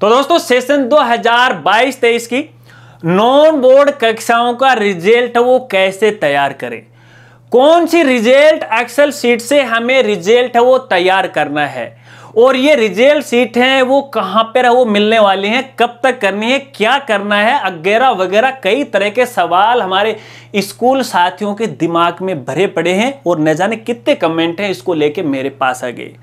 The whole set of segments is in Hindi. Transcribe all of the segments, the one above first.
तो दोस्तों सेशन 2022-23 की नॉन बोर्ड कक्षाओं का रिजल्ट वो कैसे तैयार करें कौन सी रिजल्ट एक्सेल सीट से हमें रिजल्ट वो तैयार करना है और ये रिजल्ट सीट है वो कहां पर वो मिलने वाली हैं कब तक करनी है क्या करना है अगैरा वगैरह कई तरह के सवाल हमारे स्कूल साथियों के दिमाग में भरे पड़े हैं और न जाने कितने कमेंट हैं इसको लेके मेरे पास आ गए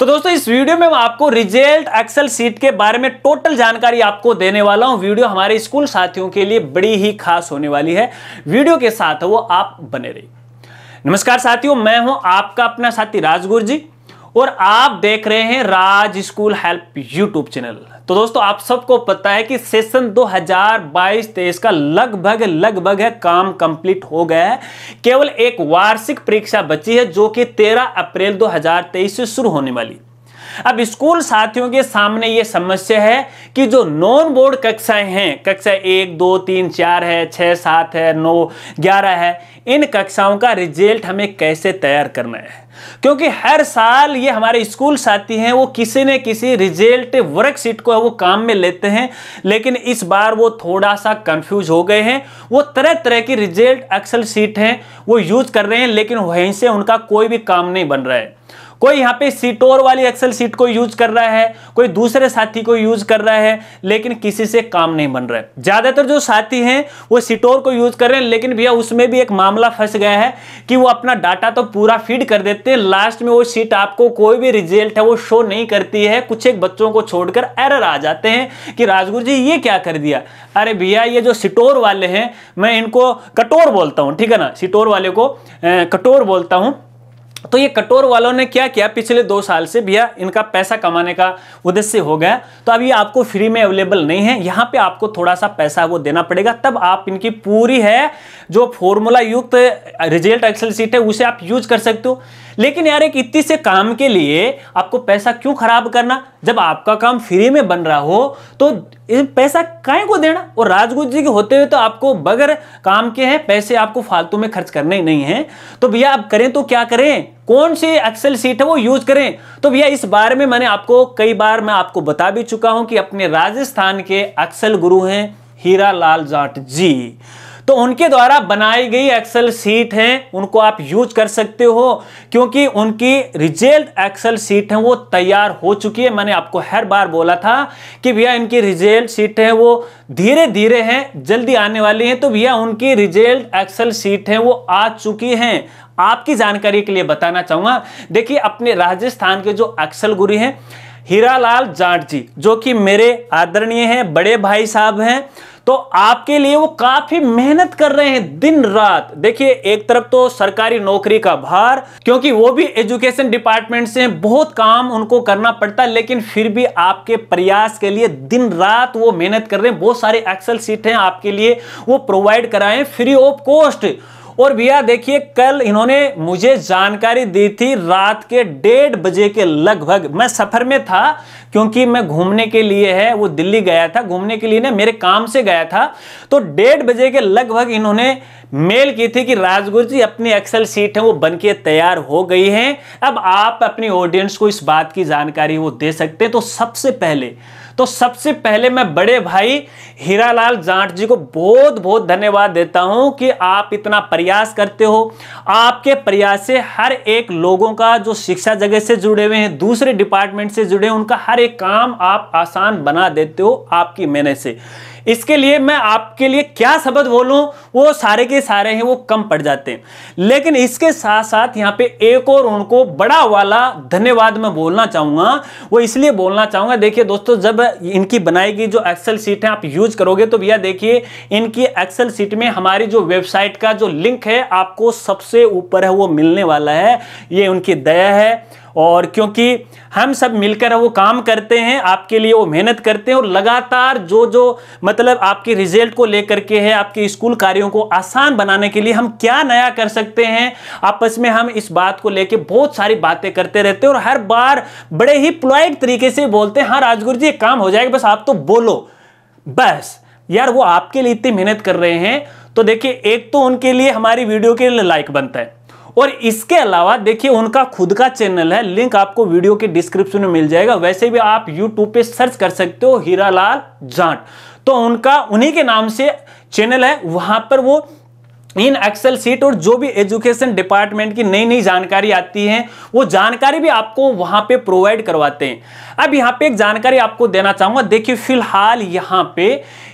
तो दोस्तों इस वीडियो में मैं आपको रिजल्ट एक्सेल सीट के बारे में टोटल जानकारी आपको देने वाला हूं वीडियो हमारे स्कूल साथियों के लिए बड़ी ही खास होने वाली है वीडियो के साथ वो आप बने रहिए नमस्कार साथियों मैं हूं आपका अपना साथी राजगुरु जी और आप देख रहे हैं Raj school help YouTube channel तो दोस्तों आप सबको पता है कि सेशन 2022-23 का लगभग लगभग है काम कंप्लीट हो गया है केवल एक वार्षिक परीक्षा बची है जो कि 13 अप्रैल 2023 से शुरू होने वाली अब स्कूल साथियों के सामने ये समस्या है कि जो नॉन बोर्ड कक्षाएं हैं कक्षा एक दो तीन चार है छः सात है नौ ग्यारह है इन कक्षाओं का रिजल्ट हमें कैसे तैयार करना है क्योंकि हर साल ये हमारे स्कूल साथी हैं वो किसी न किसी रिजल्ट वर्कशीट को वो काम में लेते हैं लेकिन इस बार वो थोड़ा सा कंफ्यूज हो गए हैं वो तरह तरह की रिजल्ट अक्सल सीट हैं वो यूज कर रहे हैं लेकिन वहीं से उनका कोई भी काम नहीं बन रहा है कोई यहाँ पे सीटोर वाली एक्सेल सीट को यूज कर रहा है कोई दूसरे साथी को यूज कर रहा है लेकिन किसी से काम नहीं बन रहा है ज्यादातर जो साथी हैं वो सीटोर को यूज कर रहे हैं लेकिन भैया उसमें भी एक मामला फंस गया है कि वो अपना डाटा तो पूरा फीड कर देते हैं लास्ट में वो सीट आपको कोई भी रिजल्ट है वो शो नहीं करती है कुछ एक बच्चों को छोड़कर एरर आ जाते हैं कि राजगुरु जी ये क्या कर दिया अरे भैया ये जो सिटोर वाले हैं मैं इनको कटोर बोलता हूँ ठीक है ना सिटोर वाले को कटोर बोलता हूँ तो ये कटोर वालों ने क्या किया पिछले दो साल से भैया इनका पैसा कमाने का उद्देश्य हो गया तो अब ये आपको फ्री में अवेलेबल नहीं है यहाँ पे आपको थोड़ा सा पैसा वो देना पड़ेगा तब आप इनकी पूरी है जो फॉर्मूला युक्त रिजल्ट एक्सेल सीट है उसे आप यूज कर सकते हो लेकिन यार एक इतनी से काम के लिए आपको पैसा क्यों खराब करना जब आपका काम फ्री में बन रहा हो तो पैसा काय को देना और राजगुरु जी के होते हुए तो आपको बगैर काम के हैं पैसे आपको फालतू में खर्च करने नहीं है तो भैया आप करें तो क्या करें कौन सी एक्सेल सीट है वो यूज करें तो भैया इस बारे में मैंने आपको कई बार मैं आपको बता भी चुका हूं कि अपने राजस्थान के एक्सेल गुरु हैं हीरा लाल जाट जी तो उनके द्वारा बनाई गई एक्सेल सीट हैं उनको आप यूज कर सकते हो क्योंकि उनकी रिजल्ट एक्सेल सीट है वो तैयार हो चुकी है मैंने आपको हर बार बोला था कि भैया इनकी रिजल्ट सीट है वो धीरे धीरे हैं जल्दी आने वाली हैं तो भैया उनकी रिजल्ट एक्सेल सीट है वो आ चुकी हैं आपकी जानकारी के लिए बताना चाहूँगा देखिए अपने राजस्थान के जो अक्सल गुरु हैं लाल जाट जी जो कि मेरे आदरणीय हैं बड़े भाई साहब हैं तो आपके लिए वो काफी मेहनत कर रहे हैं दिन रात देखिए एक तरफ तो सरकारी नौकरी का भार क्योंकि वो भी एजुकेशन डिपार्टमेंट से बहुत काम उनको करना पड़ता है लेकिन फिर भी आपके प्रयास के लिए दिन रात वो मेहनत कर रहे हैं बहुत सारे एक्सल सीट हैं आपके लिए वो प्रोवाइड कराएं फ्री ऑफ कॉस्ट और भैया देखिए कल इन्होंने मुझे जानकारी दी थी रात के डेढ़ बजे के लगभग मैं सफर में था क्योंकि मैं घूमने के लिए है वो दिल्ली गया था घूमने के लिए ना मेरे काम से गया था तो डेढ़ बजे के लगभग इन्होंने मेल की थी कि राजगुरु जी अपनी एक्सेल सीट है वो बन के तैयार हो गई है अब आप अपनी ऑडियंस को इस बात की जानकारी वो दे सकते हैं तो सबसे पहले तो सबसे पहले मैं बड़े भाई हीरालाल जाट जी को बहुत बहुत धन्यवाद देता हूं कि आप इतना प्रयास करते हो आपके प्रयास से हर एक लोगों का जो शिक्षा जगत से जुड़े हुए हैं दूसरे डिपार्टमेंट से जुड़े उनका हर एक काम आप आसान बना देते हो आपकी मेहनत से इसके लिए मैं आपके लिए क्या शब्द बोलूं वो सारे के सारे हैं वो कम पड़ जाते हैं लेकिन इसके साथ साथ यहाँ पे एक और उनको बड़ा वाला धन्यवाद मैं बोलना चाहूंगा वो इसलिए बोलना चाहूंगा देखिए दोस्तों जब इनकी बनाई गई जो एक्सेल सीट है आप यूज करोगे तो भैया देखिए इनकी एक्सेल सीट में हमारी जो वेबसाइट का जो लिंक है आपको सबसे ऊपर है वो मिलने वाला है ये उनकी दया है और क्योंकि हम सब मिलकर वो काम करते हैं आपके लिए वो मेहनत करते हैं और लगातार जो जो मतलब आपके रिजल्ट को लेकर के है आपके स्कूल कार्यों को आसान बनाने के लिए हम क्या नया कर सकते हैं आपस में हम इस बात को लेकर बहुत सारी बातें करते रहते हैं और हर बार बड़े ही पोलाइट तरीके से बोलते हैं हाँ राजगुरु जी काम हो जाएगा बस आप तो बोलो बस यार वो आपके लिए इतनी मेहनत कर रहे हैं तो देखिए एक तो उनके लिए हमारी वीडियो के लिए लाइक बनता है और इसके अलावा देखिए उनका खुद का चैनल है लिंक आपको वीडियो के डिस्क्रिप्शन में मिल जाएगा वैसे भी आप यूट्यूब पे सर्च कर सकते हो हीरालाल जाट तो उनका उन्हीं के नाम से चैनल है वहां पर वो इन एक्सेल सीट और जो भी एजुकेशन डिपार्टमेंट की नई नई जानकारी आती है वो जानकारी भी आपको वहां पे प्रोवाइड करवाते हैं अब यहां पे एक जानकारी आपको देना चाहूंगा देखिए फिलहाल यहां पे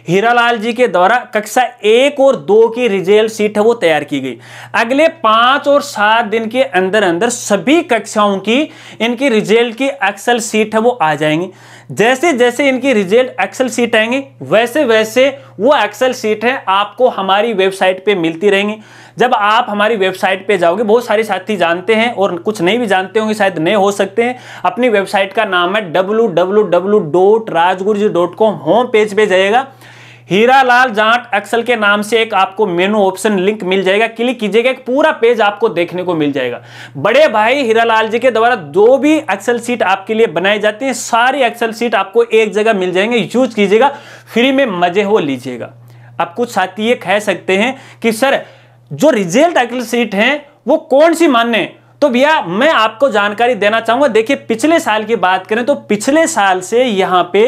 हीरालाल जी के द्वारा कक्षा एक और दो की रिजल्ट सीट है वो तैयार की गई अगले पांच और सात दिन के अंदर अंदर सभी कक्षाओं की इनकी रिजल्ट की एक्सल सीट है वो आ जाएंगी जैसे जैसे इनकी रिजल्ट एक्सल सीट आएंगे वैसे वैसे वो एक्सल सीट है आपको हमारी वेबसाइट पे मिलती रहेंगी जब आप हमारी वेबसाइट पे जाओगे बहुत सारे साथी जानते हैं और कुछ नहीं भी जानते होंगे शायद नए हो सकते हैं अपनी वेबसाइट का नाम है W W W dot Rajguru ji dot com home page पर जाइएगा हीरा लाल जाट एक्सल के नाम से एक आपको मेनू ऑप्शन लिंक मिल जाएगा क्लिक कीजिएगा एक पूरा पेज आपको देखने को मिल जाएगा बड़े भाई हीरा लाल जी के द्वारा जो भी एक्सल सीट आपके लिए बनाई जाती है सारी एक्सल सीट आपको एक जगह मिल जाएंगे यूज कीजिएगा फ्री में मजे हो लीजिएगा आप कुछ साथी ये कह सकते हैं कि सर जो रिजल्ट एक्सल सीट है वो कौन सी मान्य है तो भैया मैं आपको जानकारी देना चाहूंगा देखिए पिछले साल की बात करें तो पिछले साल से यहां पे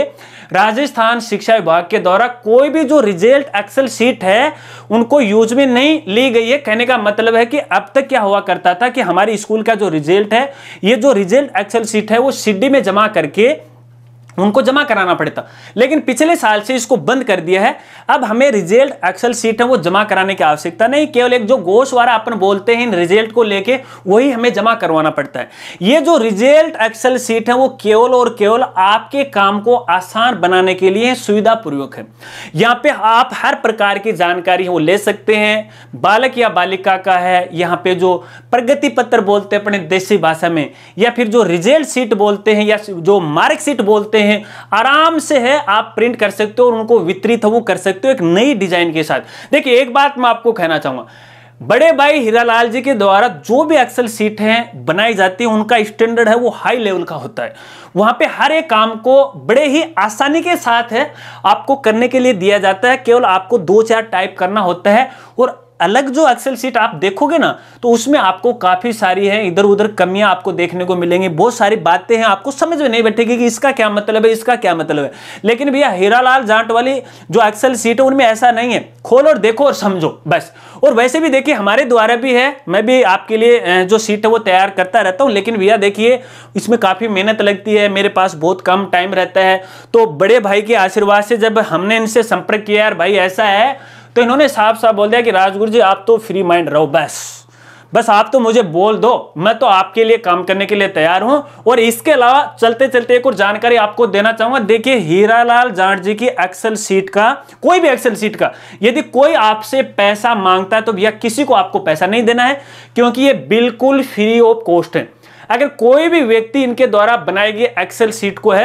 राजस्थान शिक्षा विभाग के द्वारा कोई भी जो रिजल्ट एक्सेल सीट है उनको यूज में नहीं ली गई है कहने का मतलब है कि अब तक क्या हुआ करता था कि हमारे स्कूल का जो रिजल्ट है ये जो रिजल्ट एक्सेल सीट है वो सीडी में जमा करके उनको जमा कराना पड़ता लेकिन पिछले साल से इसको बंद कर दिया है अब हमें रिजल्ट एक्सेल सीट है वो जमा कराने की आवश्यकता नहीं केवल एक जो गोश वाला अपन बोलते हैं रिजल्ट को लेके वही हमें जमा करवाना पड़ता है ये जो रिजल्ट एक्सेल सीट है वो केवल और केवल आपके काम को आसान बनाने के लिए सुविधा पूर्वक है यहाँ पे आप हर प्रकार की जानकारी वो ले सकते हैं बालक या बालिका का है यहाँ पे जो प्रगति पत्र बोलते हैं अपने देशी भाषा में या फिर जो रिजल्ट सीट बोलते हैं या जो मार्कशीट बोलते हैं हैं आराम से है आप प्रिंट कर सकते हो और उनको वितरित वो कर सकते हो एक नई डिजाइन के साथ देखिए एक बात मैं आपको कहना चाहूंगा बड़े भाई हीरालाल जी के द्वारा जो भी एक्सल सीट हैं बनाई जाती है उनका स्टैंडर्ड है वो हाई लेवल का होता है वहां पे हर एक काम को बड़े ही आसानी के साथ है आपको करने के लिए दिया जाता है केवल आपको दो चार टाइप करना होता है और अलग जो एक्सेल सीट आप देखोगे ना तो उसमें आपको काफ़ी सारी है इधर उधर कमियां आपको देखने को मिलेंगी बहुत सारी बातें हैं आपको समझ में नहीं बैठेगी कि इसका क्या मतलब है इसका क्या मतलब है लेकिन भैया हीरालाल जाट वाली जो एक्सेल सीट है उनमें ऐसा नहीं है खोलो और देखो और समझो बस और वैसे भी देखिए हमारे द्वारा भी है मैं भी आपके लिए जो सीट है वो तैयार करता रहता हूँ लेकिन भैया देखिए इसमें काफ़ी मेहनत लगती है मेरे पास बहुत कम टाइम रहता है तो बड़े भाई के आशीर्वाद से जब हमने इनसे संपर्क किया यार भाई ऐसा है तो इन्होंने साफ साफ बोल दिया कि राजगुरु जी आप तो फ्री माइंड रहो बस बस आप तो मुझे बोल दो मैं तो आपके लिए काम करने के लिए तैयार हूं और इसके अलावा चलते चलते एक और जानकारी आपको देना चाहूंगा देखिए हीरालाल जाट जी की एक्सेल सीट का कोई भी एक्सेल सीट का यदि कोई आपसे पैसा मांगता है तो भैया किसी को आपको पैसा नहीं देना है क्योंकि ये बिल्कुल फ्री ऑफ कॉस्ट है अगर कोई भी व्यक्ति इनके द्वारा बनाई गई एक्सेल सीट को है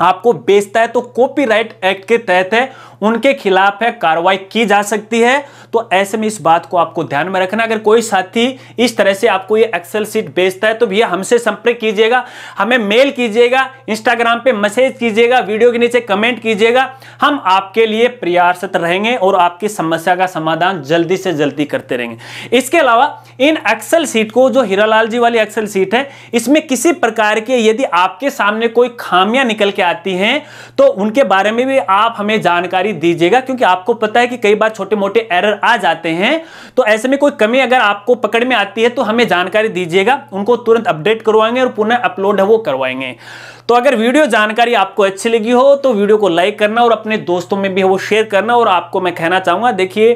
आपको बेचता है तो कॉपीराइट एक्ट के तहत है उनके खिलाफ है कार्रवाई की जा सकती है तो ऐसे में इस बात को आपको ध्यान में रखना अगर कोई साथी इस तरह से आपको ये एक्सेल सीट बेचता है तो भैया हमसे संपर्क कीजिएगा हमें मेल कीजिएगा इंस्टाग्राम पे मैसेज कीजिएगा वीडियो के नीचे कमेंट कीजिएगा हम आपके लिए प्रयासरत रहेंगे और आपकी समस्या का समाधान जल्दी से जल्दी करते रहेंगे इसके अलावा इन एक्सेल सीट को जो हीरालाल जी वाली एक्सेल सीट है इसमें किसी प्रकार के यदि आपके सामने कोई खामियां निकल के आती हैं तो उनके बारे में भी आप हमें जानकारी जानकारी दीजिएगा क्योंकि आपको पता है कि कई बार छोटे मोटे एरर आ जाते हैं तो ऐसे में कोई कमी अगर आपको पकड़ में आती है तो हमें जानकारी दीजिएगा उनको तुरंत अपडेट करवाएंगे और पुनः अपलोड है वो करवाएंगे तो अगर वीडियो जानकारी आपको अच्छी लगी हो तो वीडियो को लाइक करना और अपने दोस्तों में भी वो शेयर करना और आपको मैं कहना चाहूँगा देखिए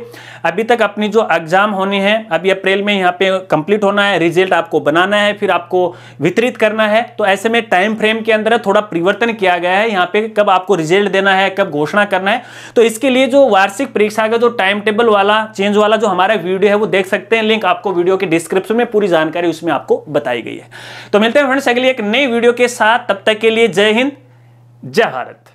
अभी तक अपनी जो एग्ज़ाम होनी है अभी अप्रैल में यहाँ पे कंप्लीट होना है रिजल्ट आपको बनाना है फिर आपको वितरित करना है तो ऐसे में टाइम फ्रेम के अंदर थोड़ा परिवर्तन किया गया है यहाँ पे कब आपको रिजल्ट देना है कब घोषणा करना है तो इसके लिए जो वार्षिक परीक्षा का जो टाइम टेबल वाला चेंज वाला जो हमारा वीडियो है वो देख सकते हैं लिंक आपको वीडियो के डिस्क्रिप्शन में पूरी जानकारी उसमें आपको बताई गई है तो मिलते हैं फ्रेंड्स अगली एक नई वीडियो के साथ तब तक के लिए जय हिंद जय भारत